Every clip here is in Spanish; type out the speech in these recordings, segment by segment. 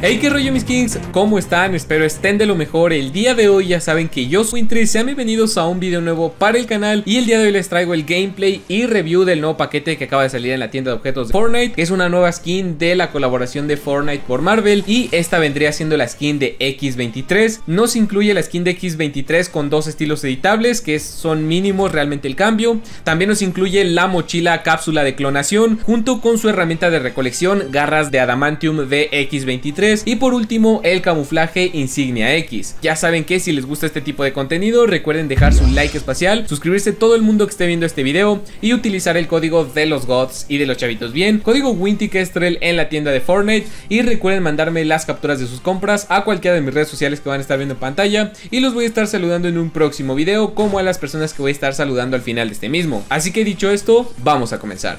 Hey, qué rollo mis kings, ¿cómo están? Espero estén de lo mejor. El día de hoy ya saben que yo soy Intri, sean bienvenidos a un video nuevo para el canal y el día de hoy les traigo el gameplay y review del nuevo paquete que acaba de salir en la tienda de objetos de Fortnite, que es una nueva skin de la colaboración de Fortnite por Marvel y esta vendría siendo la skin de X23. Nos incluye la skin de X23 con dos estilos editables que son mínimos realmente el cambio. También nos incluye la mochila cápsula de clonación junto con su herramienta de recolección, garras de adamantium de X23 y por último el camuflaje insignia X. Ya saben que si les gusta este tipo de contenido recuerden dejar su like espacial, suscribirse todo el mundo que esté viendo este video y utilizar el código de los gods y de los chavitos bien, código Kestrel en la tienda de Fortnite y recuerden mandarme las capturas de sus compras a cualquiera de mis redes sociales que van a estar viendo en pantalla y los voy a estar saludando en un próximo video como a las personas que voy a estar saludando al final de este mismo. Así que dicho esto, vamos a comenzar.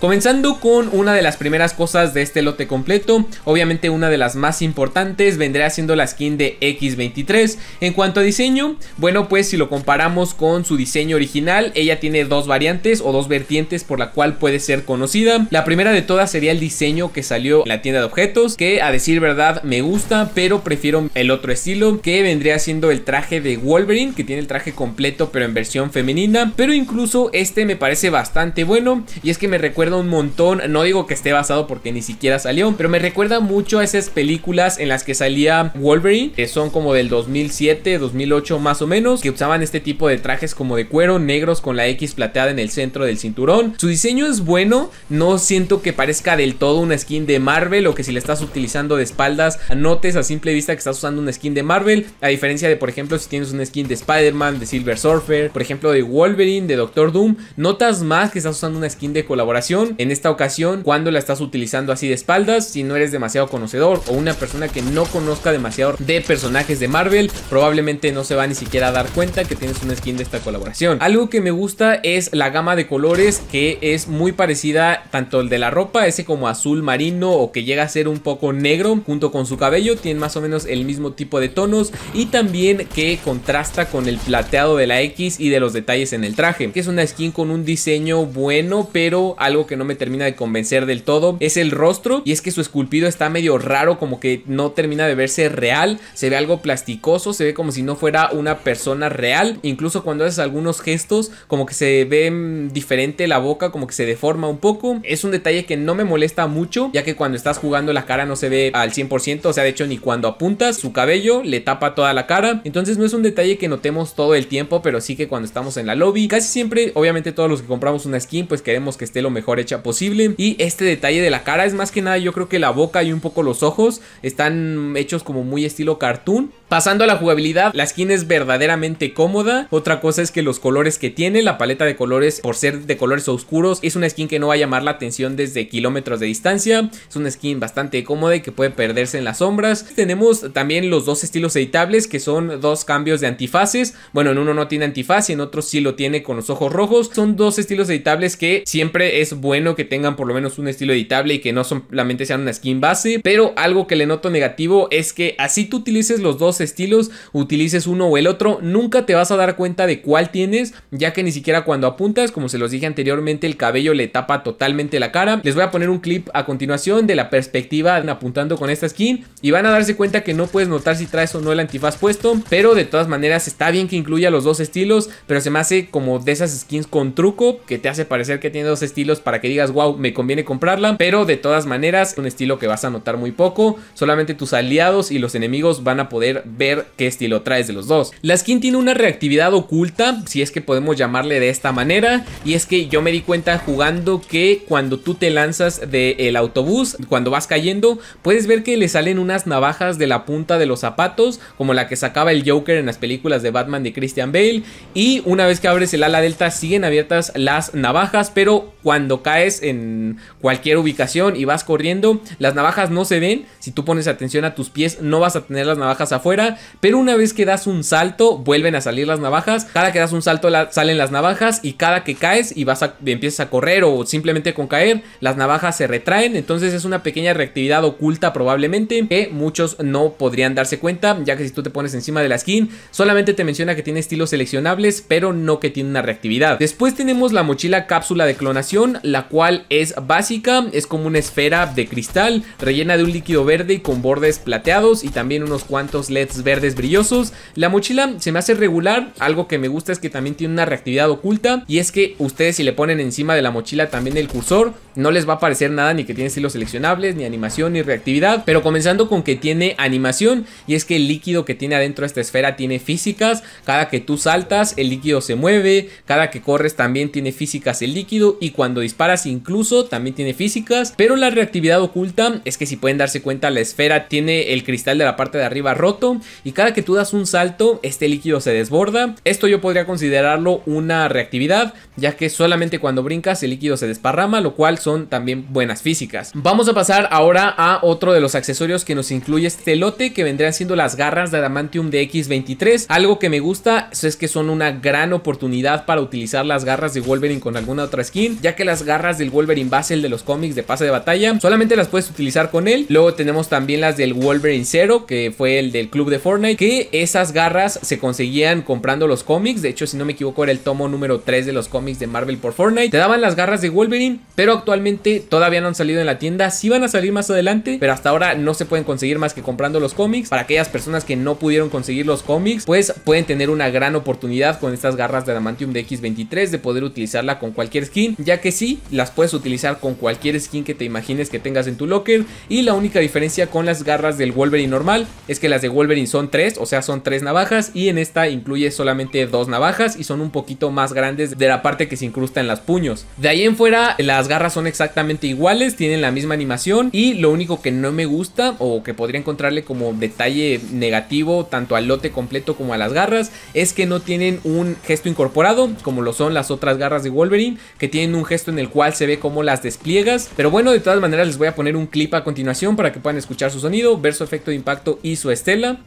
Comenzando con una de las primeras cosas de este lote completo, obviamente una de las más importantes vendría siendo la skin de X23. En cuanto a diseño, bueno pues si lo comparamos con su diseño original, ella tiene dos variantes o dos vertientes por la cual puede ser conocida. La primera de todas sería el diseño que salió en la tienda de objetos, que a decir verdad me gusta, pero prefiero el otro estilo que vendría siendo el traje de Wolverine, que tiene el traje completo pero en versión femenina, pero incluso este me parece bastante bueno y es que me recuerda un montón, no digo que esté basado porque ni siquiera salió, pero me recuerda mucho a esas películas en las que salía Wolverine, que son como del 2007, 2008 más o menos, que usaban este tipo de trajes como de cuero negros con la X plateada en el centro del cinturón. Su diseño es bueno, no siento que parezca del todo una skin de Marvel o que si le estás utilizando de espaldas, anotes a simple vista que estás usando una skin de Marvel, a diferencia de por ejemplo si tienes una skin de Spider-Man, de Silver Surfer, por ejemplo de Wolverine, de Doctor Doom, notas más que estás usando una skin de colaboración en esta ocasión cuando la estás utilizando así de espaldas. Si no eres demasiado conocedor o una persona que no conozca demasiado de personajes de Marvel, probablemente no se va ni siquiera a dar cuenta que tienes una skin de esta colaboración. Algo que me gusta es la gama de colores que es muy parecida tanto el de la ropa, ese como azul marino o que llega a ser un poco negro junto con su cabello, tiene más o menos el mismo tipo de tonos y también que contrasta con el plateado de la X y de los detalles en el traje, que es una skin con un diseño bueno pero algo que no me termina de convencer del todo es el rostro y es que su esculpido está medio raro, como que no termina de verse real, se ve algo plasticoso, se ve como si no fuera una persona real, incluso cuando haces algunos gestos como que se ve mm, diferente la boca, como que se deforma un poco. Es un detalle que no me molesta mucho, ya que cuando estás jugando la cara no se ve al 100%, o sea, de hecho ni cuando apuntas su cabello le tapa toda la cara, entonces no es un detalle que notemos todo el tiempo, pero sí que cuando estamos en la lobby, casi siempre, obviamente todos los que compramos una skin, pues queremos que esté lo mejor hecha posible. Y este detalle de la cara es más que nada yo creo que la boca y un poco los ojos están hechos como muy estilo cartoon. Pasando a la jugabilidad, la skin es verdaderamente cómoda. Otra cosa es que los colores que tiene, la paleta de colores, por ser de colores oscuros, es una skin que no va a llamar la atención desde kilómetros de distancia. Es una skin bastante cómoda y que puede perderse en las sombras. Tenemos también los dos estilos editables, que son dos cambios de antifaces. Bueno, en uno no tiene antifaz y en otro sí lo tiene con los ojos rojos. Son dos estilos editables que siempre es bueno que tengan por lo menos un estilo editable y que no solamente sean una skin base. Pero algo que le noto negativo es que así tú utilices los dos estilos, utilices uno o el otro, nunca te vas a dar cuenta de cuál tienes, ya que ni siquiera cuando apuntas, como se los dije anteriormente, el cabello le tapa totalmente la cara. Les voy a poner un clip a continuación de la perspectiva apuntando con esta skin y van a darse cuenta que no puedes notar si traes o no el antifaz puesto, pero de todas maneras está bien que incluya los dos estilos, pero se me hace como de esas skins con truco que te hace parecer que tiene dos estilos para que digas, wow, me conviene comprarla, pero de todas maneras un estilo que vas a notar muy poco, solamente tus aliados y los enemigos van a poder ver qué estilo traes de los dos. La skin tiene una reactividad oculta, si es que podemos llamarle de esta manera, y es que yo me di cuenta jugando que cuando tú te lanzas del autobús, cuando vas cayendo, puedes ver que le salen unas navajas de la punta de los zapatos, como la que sacaba el Joker en las películas de Batman de Christian Bale, y una vez que abres el ala delta siguen abiertas las navajas, pero cuando caes en cualquier ubicación y vas corriendo, las navajas no se ven, si tú pones atención a tus pies no vas a tener las navajas afuera, pero una vez que das un salto, vuelven a salir las navajas, cada que das un salto salen las navajas y cada que caes y vas y empiezas a correr o simplemente con caer, las navajas se retraen, entonces es una pequeña reactividad oculta probablemente que muchos no podrían darse cuenta, ya que si tú te pones encima de la skin, solamente te menciona que tiene estilos seleccionables, pero no que tiene una reactividad. Después tenemos la mochila cápsula de clonación, la cual es básica, es como una esfera de cristal rellena de un líquido verde y con bordes plateados y también unos cuantos LED e verdes brillosos. La mochila se me hace regular, algo que me gusta es que también tiene una reactividad oculta y es que ustedes si le ponen encima de la mochila también el cursor, no les va a aparecer nada ni que tiene estilos seleccionables, ni animación, ni reactividad, pero comenzando con que tiene animación y es que el líquido que tiene adentro esta esfera tiene físicas, cada que tú saltas el líquido se mueve, cada que corres también tiene físicas el líquido y cuando disparas incluso también tiene físicas, pero la reactividad oculta es que si pueden darse cuenta la esfera tiene el cristal de la parte de arriba roto y cada que tú das un salto, este líquido se desborda. Esto yo podría considerarlo una reactividad, ya que solamente cuando brincas el líquido se desparrama, lo cual son también buenas físicas. Vamos a pasar ahora a otro de los accesorios que nos incluye este lote, que vendrían siendo las garras de Adamantium de X23. Algo que me gusta es que son una gran oportunidad para utilizar las garras de Wolverine con alguna otra skin, ya que las garras del Wolverine Basel de los cómics de pase de batalla solamente las puedes utilizar con él. Luego tenemos también las del Wolverine Zero, que fue el del club de Fortnite, que esas garras se conseguían comprando los cómics. De hecho, si no me equivoco, era el tomo número 3 de los cómics de Marvel por Fortnite. Te daban las garras de Wolverine, pero actualmente todavía no han salido en la tienda. Sí van a salir más adelante, pero hasta ahora no se pueden conseguir más que comprando los cómics. Para aquellas personas que no pudieron conseguir los cómics, pues pueden tener una gran oportunidad con estas garras de Adamantium de X23 de poder utilizarla con cualquier skin, ya que sí, las puedes utilizar con cualquier skin que te imagines que tengas en tu locker. Y la única diferencia con las garras del Wolverine normal es que las de Wolverine son tres, o sea son tres navajas y en esta incluye solamente dos navajas y son un poquito más grandes de la parte que se incrusta en las puños. De ahí en fuera las garras son exactamente iguales, tienen la misma animación y lo único que no me gusta o que podría encontrarle como detalle negativo tanto al lote completo como a las garras es que no tienen un gesto incorporado como lo son las otras garras de Wolverine que tienen un gesto en el cual se ve cómo las despliegas. Pero bueno, de todas maneras les voy a poner un clip a continuación para que puedan escuchar su sonido, ver su efecto de impacto y su estela.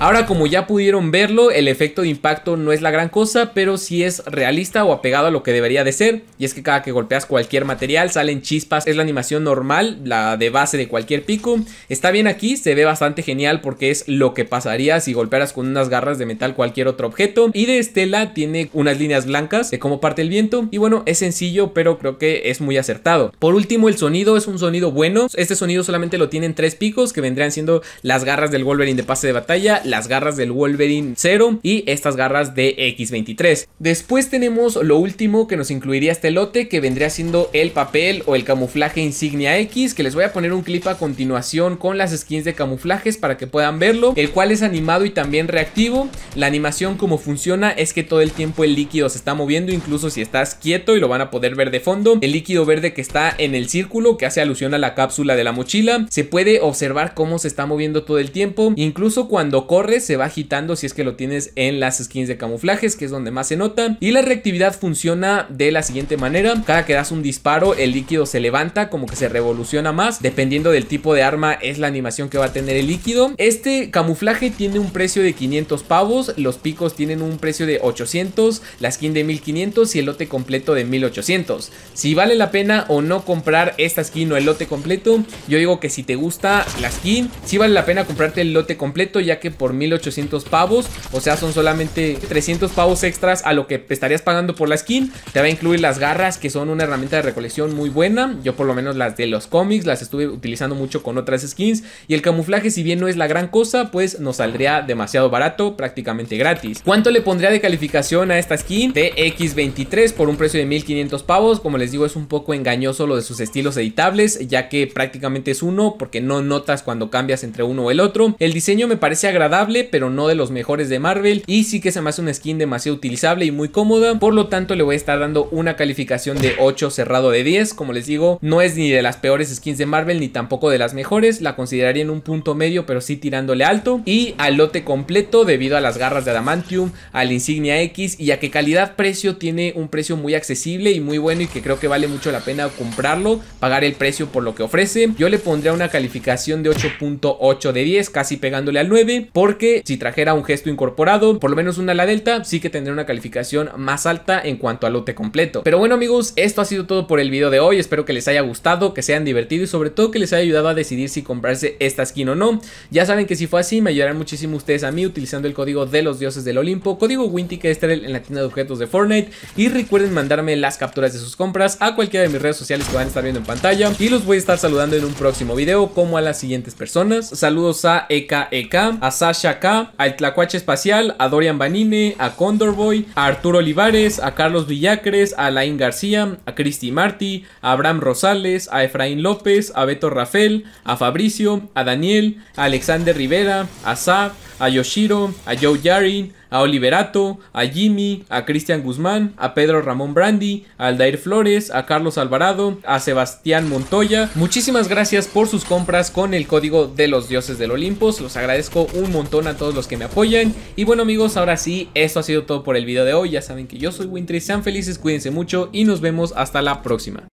Ahora como ya pudieron verlo, el efecto de impacto no es la gran cosa, pero sí es realista o apegado a lo que debería de ser, y es que cada que golpeas cualquier material salen chispas, es la animación normal, la de base de cualquier pico, está bien aquí, se ve bastante genial porque es lo que pasaría si golpearas con unas garras de metal cualquier otro objeto, y de Estela tiene unas líneas blancas de cómo parte el viento, y bueno, es sencillo, pero creo que es muy acertado. Por último, el sonido es un sonido bueno, este sonido solamente lo tienen tres picos, que vendrían siendo las garras del Wolverine de pase de batalla, las garras del Wolverine 0 y estas garras de X23. Después tenemos lo último que nos incluiría este lote que vendría siendo el papel o el camuflaje insignia X que les voy a poner un clip a continuación con las skins de camuflajes para que puedan verlo, el cual es animado y también reactivo. La animación como funciona es que todo el tiempo el líquido se está moviendo incluso si estás quieto y lo van a poder ver de fondo. El líquido verde que está en el círculo que hace alusión a la cápsula de la mochila se puede observar cómo se está moviendo todo el tiempo, incluso cuando corre se va agitando si es que lo tienes en las skins de camuflajes, que es donde más se nota. Y la reactividad funciona de la siguiente manera. Cada que das un disparo, el líquido se levanta, como que se revoluciona más. Dependiendo del tipo de arma, es la animación que va a tener el líquido. Este camuflaje tiene un precio de 500 pavos, los picos tienen un precio de 800, la skin de 1500 y el lote completo de 1800. Si vale la pena o no comprar esta skin o el lote completo, yo digo que si te gusta la skin, si vale la pena comprarte el lote completo, ya que por 1800 pavos. O sea, son solamente 300 pavos extras a lo que estarías pagando por la skin. Te va a incluir las garras, que son una herramienta de recolección muy buena. Yo por lo menos las de los cómics las estuve utilizando mucho con otras skins. Y el camuflaje, si bien no es la gran cosa, pues nos saldría demasiado barato, prácticamente gratis. ¿Cuánto le pondría de calificación a esta skin? TX23 por un precio de 1500 pavos. Como les digo, es un poco engañoso lo de sus estilos editables, ya que prácticamente es uno, porque no notas cuando cambias entre uno o el otro. El diseño me parece agradable pero no de los mejores de Marvel. Y sí que se me hace una skin demasiado utilizable y muy cómoda. Por lo tanto, le voy a estar dando una calificación de 8 cerrado de 10. Como les digo, no es ni de las peores skins de Marvel ni tampoco de las mejores. La consideraría en un punto medio, pero sí tirándole alto. Y al lote completo debido a las garras de Adamantium, al Insignia X y a que calidad-precio tiene un precio muy accesible y muy bueno y que creo que vale mucho la pena comprarlo, pagar el precio por lo que ofrece. Yo le pondría una calificación de 8.8 de 10, casi pegándole al 9. Por porque si trajera un gesto incorporado, por lo menos una la delta, sí que tendría una calificación más alta en cuanto al lote completo. Pero bueno amigos, esto ha sido todo por el video de hoy, espero que les haya gustado, que sean divertido y sobre todo que les haya ayudado a decidir si comprarse esta skin o no. Ya saben que si fue así, me ayudarán muchísimo ustedes a mí utilizando el código de los dioses del Olimpo, código Winty que en la tienda de objetos de Fortnite y recuerden mandarme las capturas de sus compras a cualquiera de mis redes sociales que van a estar viendo en pantalla y los voy a estar saludando en un próximo video como a las siguientes personas. Saludos a EKEK, e a Sasha a al Tlacuache Espacial, a Dorian Banine, a Condorboy, a Arturo Olivares, a Carlos Villacres, a Laín García, a Cristi Martí, a Abraham Rosales, a Efraín López, a Beto Rafael, a Fabricio, a Daniel, a Alexander Rivera, a Saab, a Yoshiro, a Joe Yarin, a Oliverato, a Jimmy, a Cristian Guzmán, a Pedro Ramón Brandi, a Aldair Flores, a Carlos Alvarado, a Sebastián Montoya. Muchísimas gracias por sus compras con el código de los dioses del Olimpos. Los agradezco un montón a todos los que me apoyan. Y bueno amigos, ahora sí, esto ha sido todo por el video de hoy. Ya saben que yo soy Wintry, sean felices, cuídense mucho y nos vemos hasta la próxima.